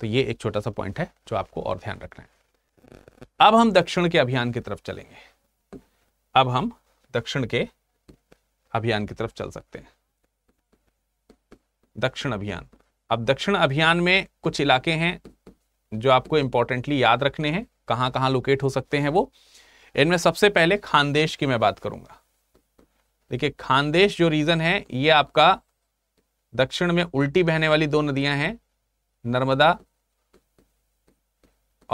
तो ये एक छोटा सा पॉइंट है जो आपको और ध्यान रखना है अब हम दक्षिण के अभियान की तरफ चलेंगे अब हम दक्षिण के अभियान की तरफ चल सकते हैं दक्षिण अभियान अब दक्षिण अभियान में कुछ इलाके हैं जो आपको इंपॉर्टेंटली याद रखने हैं कहां कहां लोकेट हो सकते हैं वो इनमें सबसे पहले खानदेश की मैं बात करूंगा देखिए खानदेश जो रीजन है ये आपका दक्षिण में उल्टी बहने वाली दो नदियां हैं नर्मदा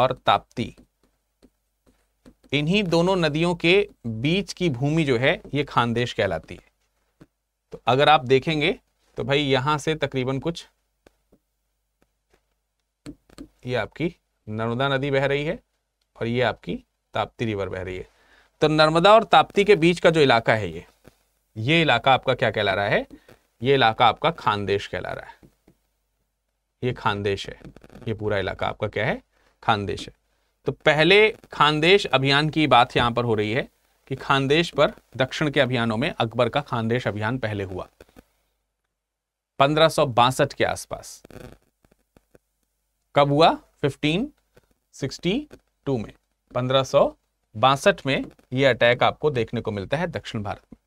और ताप्ती इन्हीं दोनों नदियों के बीच की भूमि जो है ये खानदेश कहलाती है तो अगर आप देखेंगे तो भाई यहां से तकरीबन कुछ ये आपकी नर्मदा नदी बह रही है और ये आपकी ताप्ती रिवर बह रही है तो नर्मदा और ताप्ती के बीच का जो इलाका है ये ये इलाका आपका क्या कहला रहा है ये इलाका आपका खानदेश कहला रहा है ये खानदेश है ये पूरा इलाका आपका क्या है खानदेश है तो पहले खानदेश अभियान की बात यहां पर हो रही है कि खानदेश पर दक्षिण के अभियानों में अकबर का खानदेश अभियान पहले हुआ पंद्रह के आसपास कब हुआ 1562 में पंद्रह में यह अटैक आपको देखने को मिलता है दक्षिण भारत में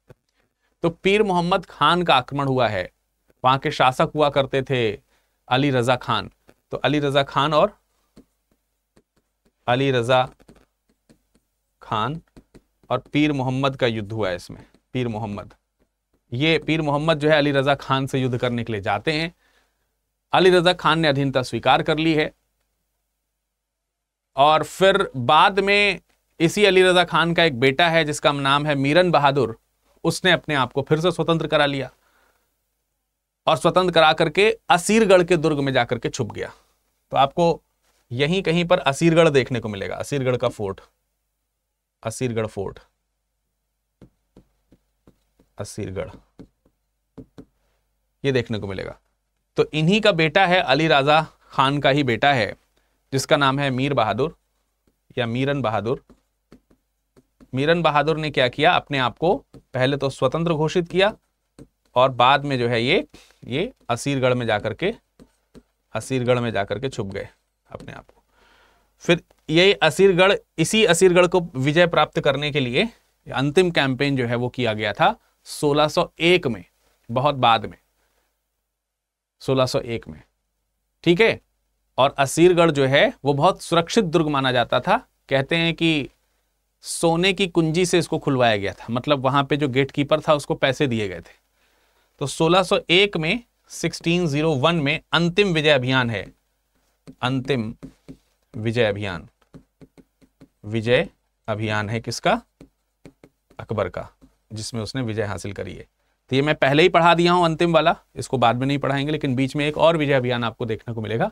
तो पीर मोहम्मद खान का आक्रमण हुआ है वहां के शासक हुआ करते थे अली रजा खान तो अली रजा खान और अली रज़ा खान और पीर मोहम्मद का युद्ध हुआ है इसमें पीर मोहम्मद ये पीर मोहम्मद जो है अली रज़ा खान से युद्ध करने के लिए जाते हैं अली रज़ा खान ने अधीनता स्वीकार कर ली है और फिर बाद में इसी अली रज़ा खान का एक बेटा है जिसका नाम है मीरन बहादुर उसने अपने आप को फिर से स्वतंत्र करा लिया और स्वतंत्र करा करके असीरगढ़ के दुर्ग में जाकर के छुप गया तो आपको यहीं कहीं पर असीरगढ़ देखने को मिलेगा असीरगढ़ का फोर्ट असीरगढ़ फोर्ट असीरगढ़ ये देखने को मिलेगा तो इन्हीं का बेटा है अली राजा खान का ही बेटा है जिसका नाम है मीर बहादुर या मीरन बहादुर मीरन बहादुर ने क्या किया अपने आप को पहले तो स्वतंत्र घोषित किया और बाद में जो है ये ये असीरगढ़ में जाकर के असीरगढ़ में जाकर के छुप गए अपने आप को फिर ये असीरगढ़ इसी असीरगढ़ को विजय प्राप्त करने के लिए अंतिम कैंपेन जो है वो किया गया था 1601 में बहुत बाद में 1601 में ठीक है और असीरगढ़ जो है वो बहुत सुरक्षित दुर्ग माना जाता था कहते हैं कि सोने की कुंजी से इसको खुलवाया गया था मतलब वहां पे जो गेटकीपर था उसको पैसे दिए गए थे तो 1601 में 1601 में अंतिम विजय अभियान है अंतिम विजय अभियान विजय अभियान है किसका अकबर का जिसमें उसने विजय हासिल करी है तो ये मैं पहले ही पढ़ा दिया हूं अंतिम वाला इसको बाद में नहीं पढ़ाएंगे लेकिन बीच में एक और विजय अभियान आपको देखने को मिलेगा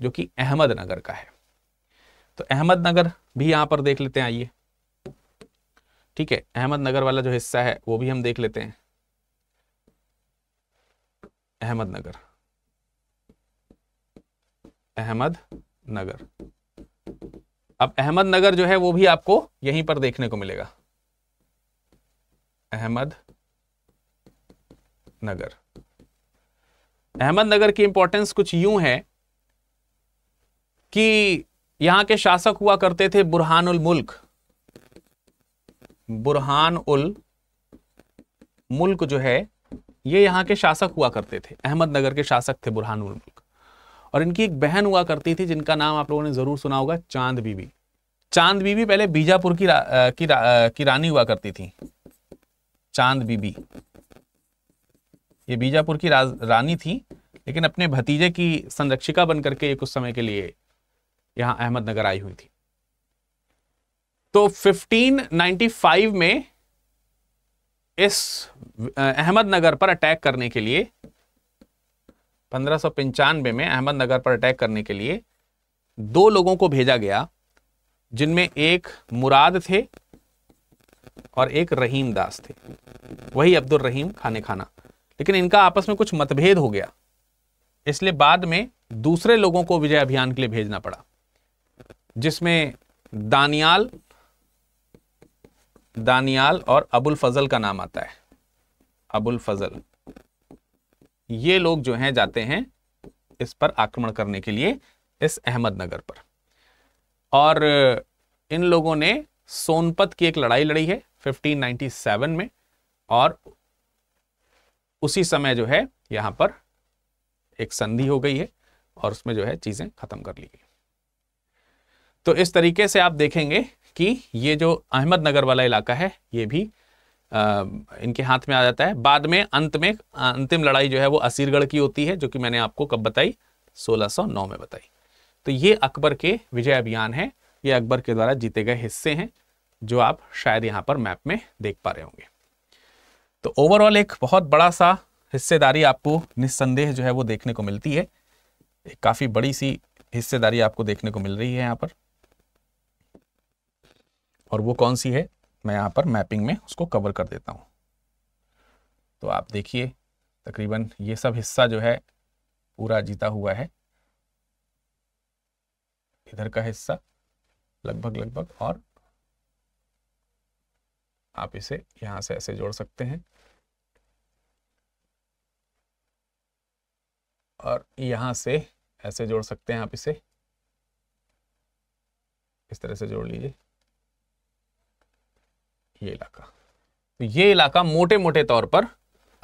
जो कि अहमदनगर का है तो अहमदनगर भी यहां पर देख लेते हैं आइए ठीक है अहमदनगर वाला जो हिस्सा है वो भी हम देख लेते हैं अहमदनगर अहमद नगर अब अहमद नगर जो है वो भी आपको यहीं पर देखने को मिलेगा अहमद नगर अहमद नगर की इंपॉर्टेंस कुछ यूं है कि यहां के शासक हुआ करते थे बुरहान उल मुल्क बुरहान उल मुल्क जो है ये यहां के शासक हुआ करते थे अहमदनगर के शासक थे बुरहान उल मुल्क और इनकी एक बहन हुआ करती थी जिनका नाम आप लोगों ने ज़रूर सुना होगा चांद बीबी चांद बीबी पहले बीजापुर की रा, की, रा, की रानी हुआ करती थी चांद बीबी ये बीजापुर की राज, रानी थी लेकिन अपने भतीजे की संरक्षिका बनकर के कुछ समय के लिए यहां अहमदनगर आई हुई थी तो 1595 में इस अहमदनगर पर अटैक करने के लिए पंद्रह में अहमदनगर पर अटैक करने के लिए दो लोगों को भेजा गया जिनमें एक मुराद थे और एक रहीम दास थे वही अब्दुल रहीम खाने खाना लेकिन इनका आपस में कुछ मतभेद हो गया इसलिए बाद में दूसरे लोगों को विजय अभियान के लिए भेजना पड़ा जिसमें दानियाल दानियाल और अबुल फजल का नाम आता है अबुल फजल ये लोग जो हैं जाते हैं इस पर आक्रमण करने के लिए इस अहमदनगर पर और इन लोगों ने सोनपत की एक लड़ाई लड़ी है 1597 में और उसी समय जो है यहां पर एक संधि हो गई है और उसमें जो है चीज़ें खत्म कर ली गई तो इस तरीके से आप देखेंगे कि ये जो अहमदनगर वाला इलाका है ये भी इनके हाथ में आ जाता है बाद में अंत में अंतिम लड़ाई जो है वो असीरगढ़ की होती है जो कि मैंने आपको कब बताई 1609 में बताई तो ये अकबर के विजय अभियान है ये अकबर के द्वारा जीते गए हिस्से हैं जो आप शायद यहाँ पर मैप में देख पा रहे होंगे तो ओवरऑल एक बहुत बड़ा सा हिस्सेदारी आपको निस्संदेह जो है वो देखने को मिलती है एक काफ़ी बड़ी सी हिस्सेदारी आपको देखने को मिल रही है यहाँ पर और वो कौन सी है मैं यहाँ पर मैपिंग में उसको कवर कर देता हूँ तो आप देखिए तकरीबन ये सब हिस्सा जो है पूरा जीता हुआ है इधर का हिस्सा लगभग लगभग और आप इसे यहाँ से ऐसे जोड़ सकते हैं और यहाँ से ऐसे जोड़ सकते हैं आप इसे इस तरह से जोड़ लीजिए ये इलाका तो ये इलाका मोटे मोटे तौर पर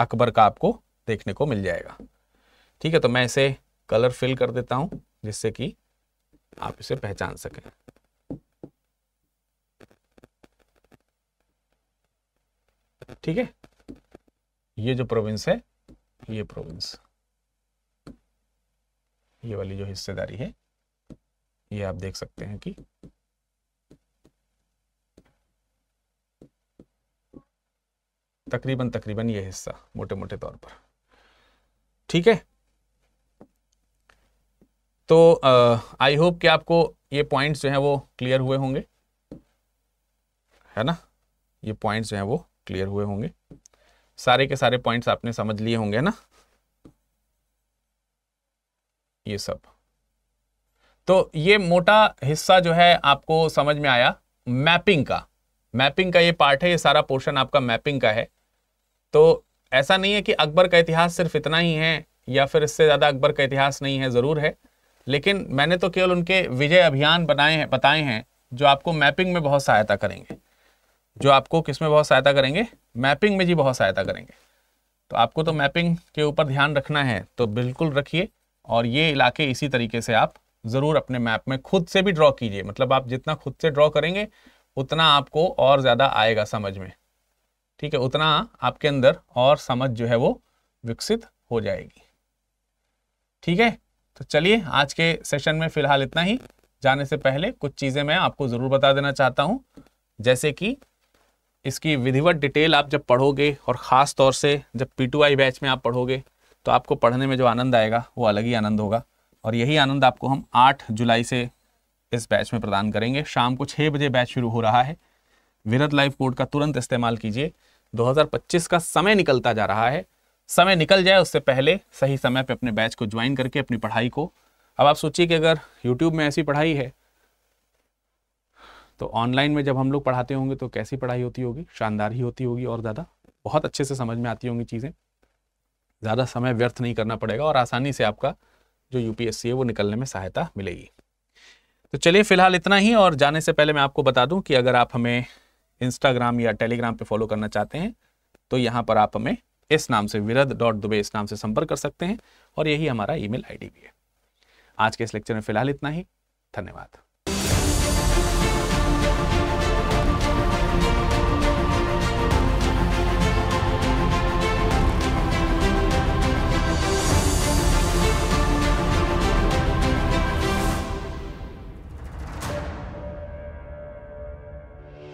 अकबर का आपको देखने को मिल जाएगा ठीक है तो मैं इसे कलर फिल कर देता हूं जिससे कि आप इसे पहचान सकें ठीक है ये जो प्रोविंस है ये प्रोविंस ये वाली जो हिस्सेदारी है ये आप देख सकते हैं कि तकरीबन तकरीबन ये हिस्सा मोटे मोटे तौर पर ठीक है तो आई होप कि आपको ये पॉइंट्स जो हैं वो क्लियर हुए होंगे है ना ये पॉइंट्स जो हैं वो क्लियर हुए होंगे सारे के सारे पॉइंट्स आपने समझ लिए होंगे ना ये सब तो ये मोटा हिस्सा जो है आपको समझ में आया मैपिंग का मैपिंग का ये पार्ट है ये सारा पोर्शन आपका मैपिंग का है तो ऐसा नहीं है कि अकबर का इतिहास सिर्फ इतना ही है या फिर इससे ज़्यादा अकबर का इतिहास नहीं है ज़रूर है लेकिन मैंने तो केवल उनके विजय अभियान बनाए हैं बताए हैं जो आपको मैपिंग में बहुत सहायता करेंगे जो आपको किस में बहुत सहायता करेंगे मैपिंग में जी बहुत सहायता करेंगे तो आपको तो मैपिंग के ऊपर ध्यान रखना है तो बिल्कुल रखिए और ये इलाके इसी तरीके से आप ज़रूर अपने मैप में खुद से भी ड्रॉ कीजिए मतलब आप जितना खुद से ड्रॉ करेंगे उतना आपको और ज़्यादा आएगा समझ में ठीक है उतना आपके अंदर और समझ जो है वो विकसित हो जाएगी ठीक है तो चलिए आज के सेशन में फिलहाल इतना ही जाने से पहले कुछ चीज़ें मैं आपको ज़रूर बता देना चाहता हूं जैसे कि इसकी विधिवत डिटेल आप जब पढ़ोगे और ख़ास तौर से जब पी बैच में आप पढ़ोगे तो आपको पढ़ने में जो आनंद आएगा वो अलग ही आनंद होगा और यही आनंद आपको हम 8 जुलाई से इस बैच में प्रदान करेंगे शाम को छः बजे बैच शुरू हो रहा है विरत लाइफ कोड का तुरंत इस्तेमाल कीजिए 2025 का समय निकलता जा रहा है समय निकल जाए उससे पहले सही समय पे अपने बैच को ज्वाइन करके अपनी पढ़ाई को अब आप सोचिए कि अगर यूट्यूब में ऐसी पढ़ाई है तो ऑनलाइन में जब हम लोग पढ़ाते होंगे तो कैसी पढ़ाई होती होगी शानदार ही होती होगी और ज़्यादा बहुत अच्छे से समझ में आती होंगी चीज़ें ज़्यादा समय व्यर्थ नहीं करना पड़ेगा और आसानी से आपका जो यूपीएससी है वो निकलने में सहायता मिलेगी तो चलिए फिलहाल इतना ही और जाने से पहले मैं आपको बता दूं कि अगर आप हमें इंस्टाग्राम या टेलीग्राम पे फॉलो करना चाहते हैं तो यहाँ पर आप हमें इस नाम से विरद डॉट दुबे इस नाम से संपर्क कर सकते हैं और यही हमारा ईमेल आईडी भी है आज के इस लेक्चर में फिलहाल इतना ही धन्यवाद